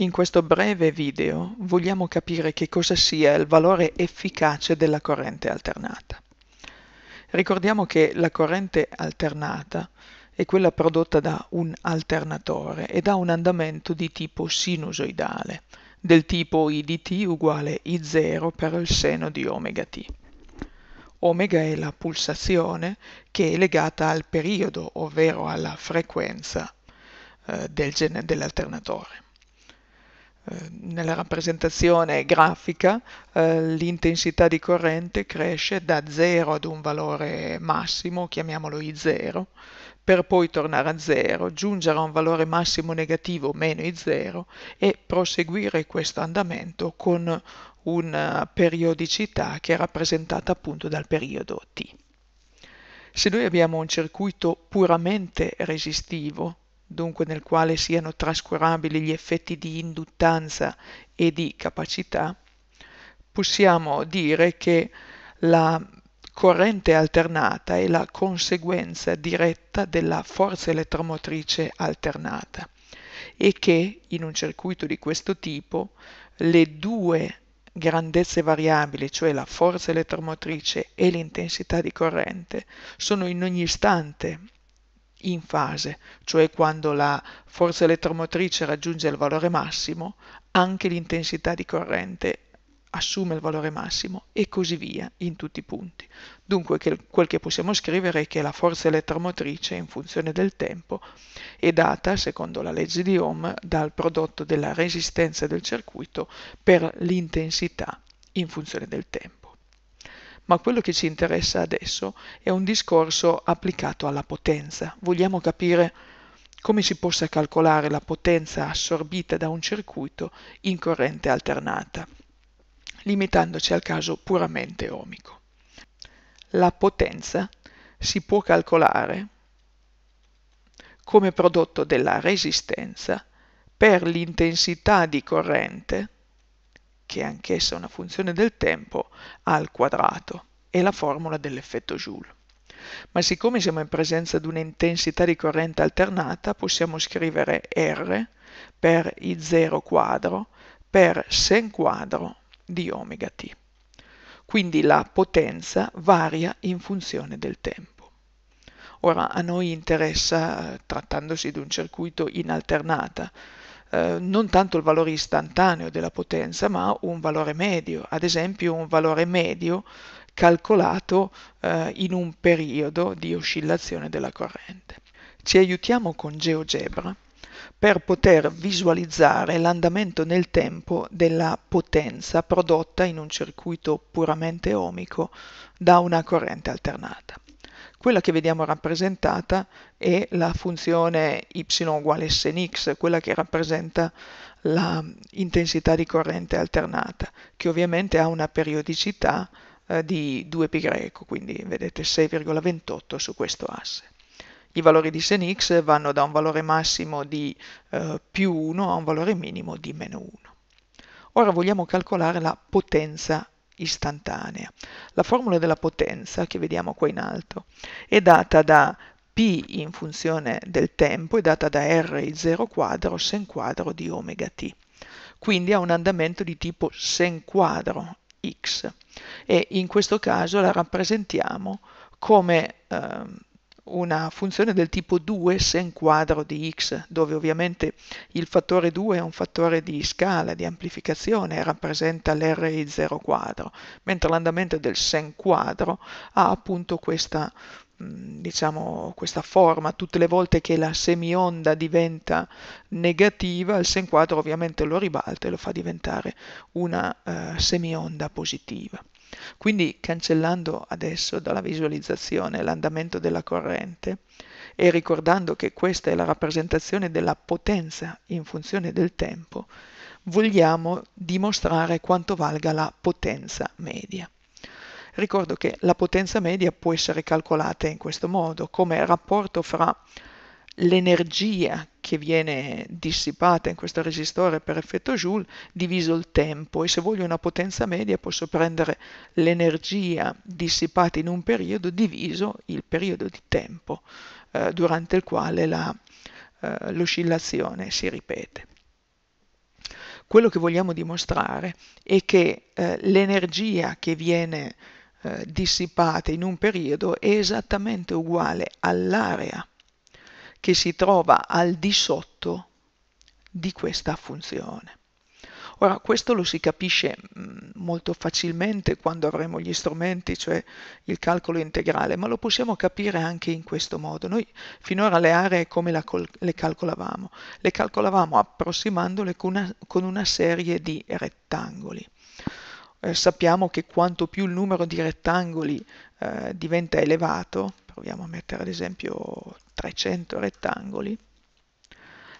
In questo breve video vogliamo capire che cosa sia il valore efficace della corrente alternata. Ricordiamo che la corrente alternata è quella prodotta da un alternatore ed ha un andamento di tipo sinusoidale, del tipo I di t uguale I0 per il seno di ωt. Omega è la pulsazione che è legata al periodo, ovvero alla frequenza eh, del dell'alternatore. Eh, nella rappresentazione grafica eh, l'intensità di corrente cresce da 0 ad un valore massimo, chiamiamolo I0, per poi tornare a 0, giungere a un valore massimo negativo meno I0 e proseguire questo andamento con una periodicità che è rappresentata appunto dal periodo T. Se noi abbiamo un circuito puramente resistivo, dunque nel quale siano trascurabili gli effetti di induttanza e di capacità, possiamo dire che la corrente alternata è la conseguenza diretta della forza elettromotrice alternata e che in un circuito di questo tipo le due grandezze variabili, cioè la forza elettromotrice e l'intensità di corrente, sono in ogni istante in fase, cioè quando la forza elettromotrice raggiunge il valore massimo, anche l'intensità di corrente assume il valore massimo e così via in tutti i punti. Dunque quel che possiamo scrivere è che la forza elettromotrice in funzione del tempo è data, secondo la legge di Ohm, dal prodotto della resistenza del circuito per l'intensità in funzione del tempo ma quello che ci interessa adesso è un discorso applicato alla potenza. Vogliamo capire come si possa calcolare la potenza assorbita da un circuito in corrente alternata, limitandoci al caso puramente ohmico. La potenza si può calcolare come prodotto della resistenza per l'intensità di corrente che è anch'essa una funzione del tempo, al quadrato, è la formula dell'effetto Joule. Ma siccome siamo in presenza di un'intensità di corrente alternata, possiamo scrivere R per I0 quadro per sen quadro di omega t. Quindi la potenza varia in funzione del tempo. Ora a noi interessa, trattandosi di un circuito in alternata, eh, non tanto il valore istantaneo della potenza, ma un valore medio, ad esempio un valore medio calcolato eh, in un periodo di oscillazione della corrente. Ci aiutiamo con GeoGebra per poter visualizzare l'andamento nel tempo della potenza prodotta in un circuito puramente ohmico da una corrente alternata. Quella che vediamo rappresentata è la funzione y uguale snx, quella che rappresenta l'intensità di corrente alternata, che ovviamente ha una periodicità eh, di 2π, quindi vedete 6,28 su questo asse. I valori di sen x vanno da un valore massimo di eh, più 1 a un valore minimo di meno 1. Ora vogliamo calcolare la potenza istantanea. La formula della potenza, che vediamo qua in alto, è data da P in funzione del tempo, è data da R il 0 quadro sen quadro di omega t. Quindi ha un andamento di tipo sen quadro x e in questo caso la rappresentiamo come... Ehm, una funzione del tipo 2 sen quadro di x, dove ovviamente il fattore 2 è un fattore di scala, di amplificazione, rappresenta l'RI0 quadro, mentre l'andamento del sen quadro ha appunto questa, mm, diciamo, questa forma. Tutte le volte che la semionda diventa negativa, il sen quadro ovviamente lo ribalta e lo fa diventare una eh, semionda positiva. Quindi cancellando adesso dalla visualizzazione l'andamento della corrente e ricordando che questa è la rappresentazione della potenza in funzione del tempo, vogliamo dimostrare quanto valga la potenza media. Ricordo che la potenza media può essere calcolata in questo modo, come rapporto fra l'energia che viene dissipata in questo resistore per effetto Joule diviso il tempo e se voglio una potenza media posso prendere l'energia dissipata in un periodo diviso il periodo di tempo eh, durante il quale la, eh, l'oscillazione si ripete. Quello che vogliamo dimostrare è che eh, l'energia che viene eh, dissipata in un periodo è esattamente uguale all'area che si trova al di sotto di questa funzione. Ora, questo lo si capisce mm, molto facilmente quando avremo gli strumenti, cioè il calcolo integrale, ma lo possiamo capire anche in questo modo. Noi finora le aree come le calcolavamo? Le calcolavamo approssimandole con una, con una serie di rettangoli eh, sappiamo che quanto più il numero di rettangoli eh, diventa elevato, proviamo a mettere ad esempio 300 rettangoli,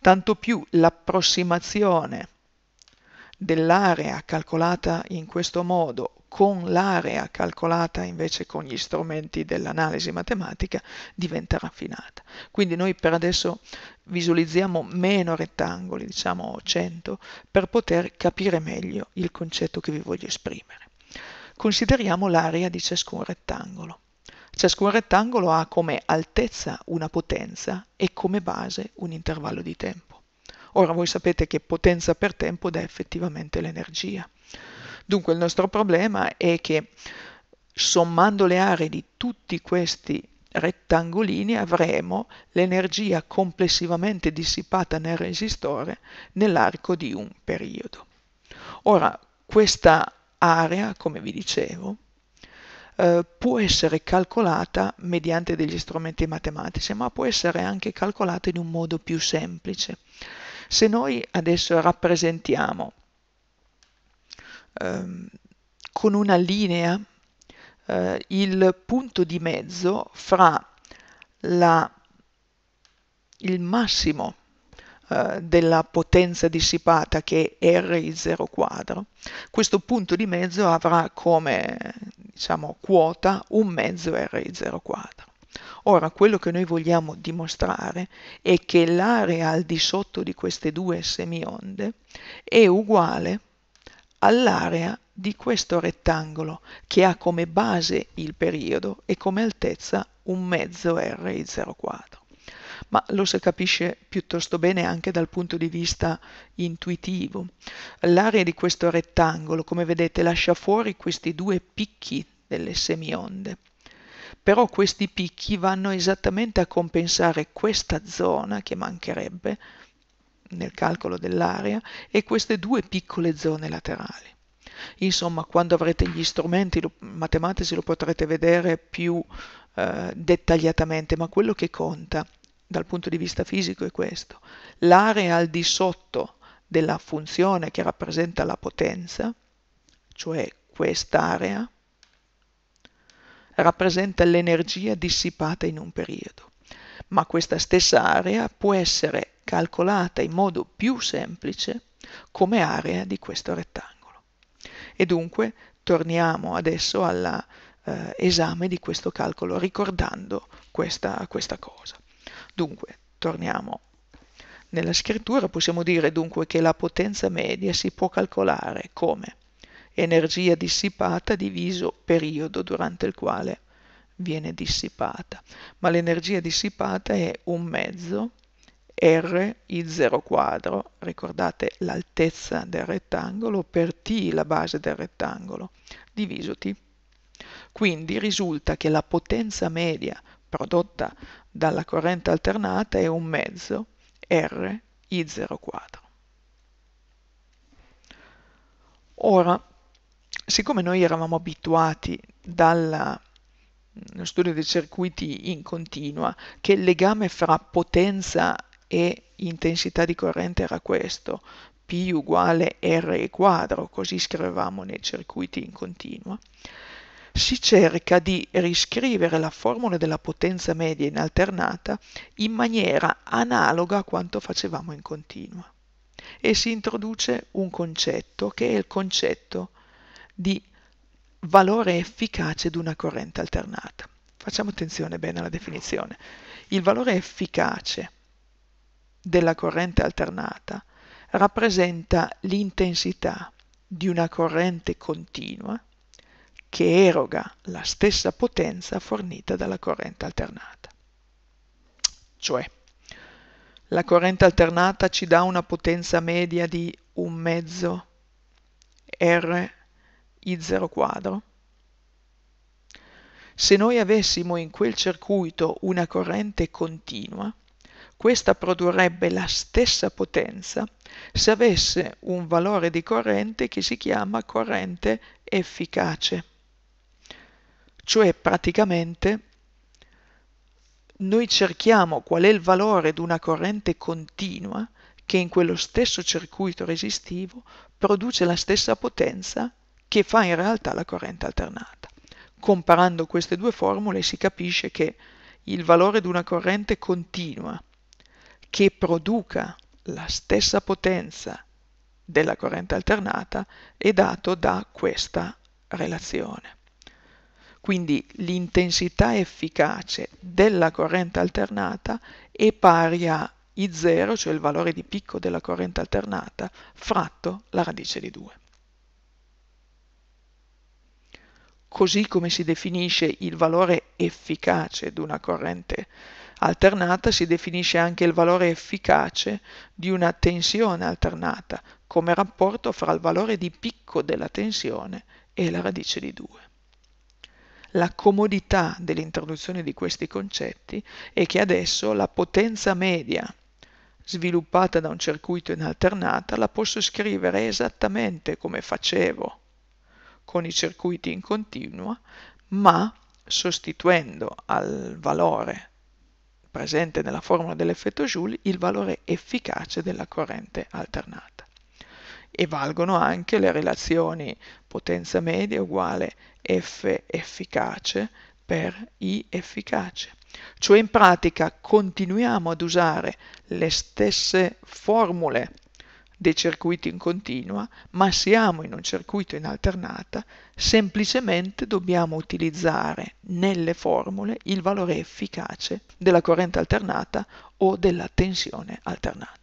tanto più l'approssimazione dell'area calcolata in questo modo con l'area calcolata invece con gli strumenti dell'analisi matematica diventa raffinata. Quindi noi per adesso visualizziamo meno rettangoli, diciamo 100, per poter capire meglio il concetto che vi voglio esprimere. Consideriamo l'area di ciascun rettangolo. Ciascun rettangolo ha come altezza una potenza e come base un intervallo di tempo. Ora voi sapete che potenza per tempo dà effettivamente l'energia. Dunque il nostro problema è che sommando le aree di tutti questi rettangolini avremo l'energia complessivamente dissipata nel resistore nell'arco di un periodo. Ora, questa area, come vi dicevo, eh, può essere calcolata mediante degli strumenti matematici, ma può essere anche calcolata in un modo più semplice. Se noi adesso rappresentiamo ehm, con una linea eh, il punto di mezzo fra la, il massimo eh, della potenza dissipata che è R 0 quadro, questo punto di mezzo avrà come diciamo, quota un mezzo R 0 quadro. Ora, quello che noi vogliamo dimostrare è che l'area al di sotto di queste due semionde è uguale all'area di questo rettangolo che ha come base il periodo e come altezza un mezzo RI04. Ma lo si capisce piuttosto bene anche dal punto di vista intuitivo. L'area di questo rettangolo, come vedete, lascia fuori questi due picchi delle semionde. Però questi picchi vanno esattamente a compensare questa zona che mancherebbe nel calcolo dell'area e queste due piccole zone laterali. Insomma, quando avrete gli strumenti matematici lo potrete vedere più eh, dettagliatamente, ma quello che conta dal punto di vista fisico è questo. L'area al di sotto della funzione che rappresenta la potenza, cioè quest'area, rappresenta l'energia dissipata in un periodo, ma questa stessa area può essere calcolata in modo più semplice come area di questo rettangolo. E dunque torniamo adesso all'esame eh, di questo calcolo ricordando questa, questa cosa. Dunque, torniamo nella scrittura, possiamo dire dunque che la potenza media si può calcolare come energia dissipata diviso periodo durante il quale viene dissipata, ma l'energia dissipata è un mezzo R i 0 quadro, ricordate l'altezza del rettangolo per t la base del rettangolo, diviso t. Quindi risulta che la potenza media prodotta dalla corrente alternata è un mezzo R i 0 quadro. Ora, siccome noi eravamo abituati dalla nello mm, studio dei circuiti in continua che il legame fra potenza e intensità di corrente era questo, P uguale R quadro, così scrivevamo nei circuiti in continua, si cerca di riscrivere la formula della potenza media in alternata in maniera analoga a quanto facevamo in continua e si introduce un concetto che è il concetto di valore efficace di una corrente alternata. Facciamo attenzione bene alla definizione. Il valore efficace della corrente alternata rappresenta l'intensità di una corrente continua che eroga la stessa potenza fornita dalla corrente alternata. Cioè, la corrente alternata ci dà una potenza media di un mezzo R I0 quadro. Se noi avessimo in quel circuito una corrente continua, questa produrrebbe la stessa potenza se avesse un valore di corrente che si chiama corrente efficace. Cioè praticamente noi cerchiamo qual è il valore di una corrente continua che in quello stesso circuito resistivo produce la stessa potenza che fa in realtà la corrente alternata. Comparando queste due formule si capisce che il valore di una corrente continua che produca la stessa potenza della corrente alternata è dato da questa relazione. Quindi l'intensità efficace della corrente alternata è pari a I0, cioè il valore di picco della corrente alternata, fratto la radice di 2. Così come si definisce il valore efficace di una corrente alternata, alternata si definisce anche il valore efficace di una tensione alternata come rapporto fra il valore di picco della tensione e la radice di 2. La comodità dell'introduzione di questi concetti è che adesso la potenza media sviluppata da un circuito in alternata la posso scrivere esattamente come facevo con i circuiti in continua, ma sostituendo al valore presente nella formula dell'effetto Joule, il valore efficace della corrente alternata. E valgono anche le relazioni potenza media uguale F efficace per I efficace. Cioè in pratica continuiamo ad usare le stesse formule dei circuiti in continua, ma siamo in un circuito in alternata, semplicemente dobbiamo utilizzare nelle formule il valore efficace della corrente alternata o della tensione alternata.